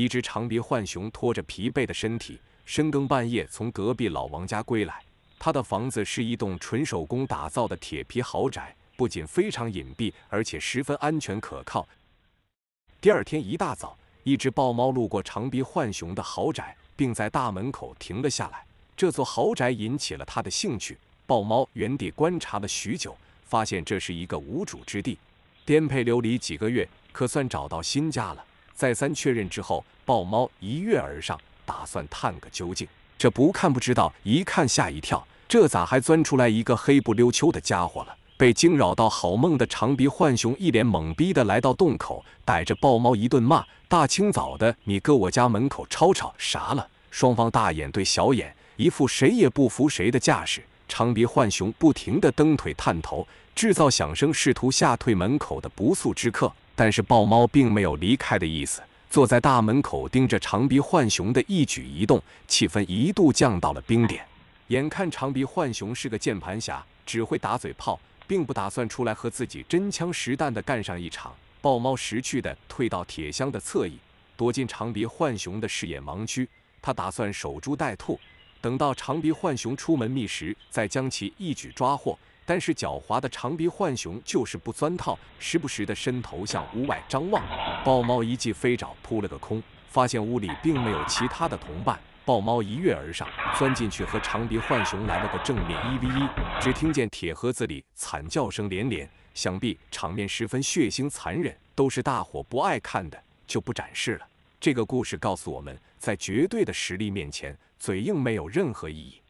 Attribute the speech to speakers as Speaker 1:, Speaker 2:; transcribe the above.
Speaker 1: 一只长鼻浣熊拖着疲惫的身体，深更半夜从隔壁老王家归来。他的房子是一栋纯手工打造的铁皮豪宅，不仅非常隐蔽，而且十分安全可靠。第二天一大早，一只豹猫路过长鼻浣熊的豪宅，并在大门口停了下来。这座豪宅引起了它的兴趣。豹猫原地观察了许久，发现这是一个无主之地。颠沛流离几个月，可算找到新家了。再三确认之后，豹猫一跃而上，打算探个究竟。这不看不知道，一看吓一跳。这咋还钻出来一个黑不溜秋的家伙了？被惊扰到好梦的长鼻浣熊一脸懵逼的来到洞口，逮着豹猫一顿骂：“大清早的，你搁我家门口吵吵啥了？”双方大眼对小眼，一副谁也不服谁的架势。长鼻浣熊不停的蹬腿探头，制造响声，试图吓退门口的不速之客。但是豹猫并没有离开的意思，坐在大门口盯着长鼻浣熊的一举一动，气氛一度降到了冰点。眼看长鼻浣熊是个键盘侠，只会打嘴炮，并不打算出来和自己真枪实弹的干上一场。豹猫识趣的退到铁箱的侧翼，躲进长鼻浣熊的视野盲区。他打算守株待兔，等到长鼻浣熊出门觅食，再将其一举抓获。但是狡猾的长鼻浣熊就是不钻套，时不时的伸头向屋外张望。豹猫一记飞爪扑了个空，发现屋里并没有其他的同伴。豹猫一跃而上，钻进去和长鼻浣熊来了个正面一 v 一。只听见铁盒子里惨叫声连连，想必场面十分血腥残忍，都是大伙不爱看的，就不展示了。这个故事告诉我们，在绝对的实力面前，嘴硬没有任何意义。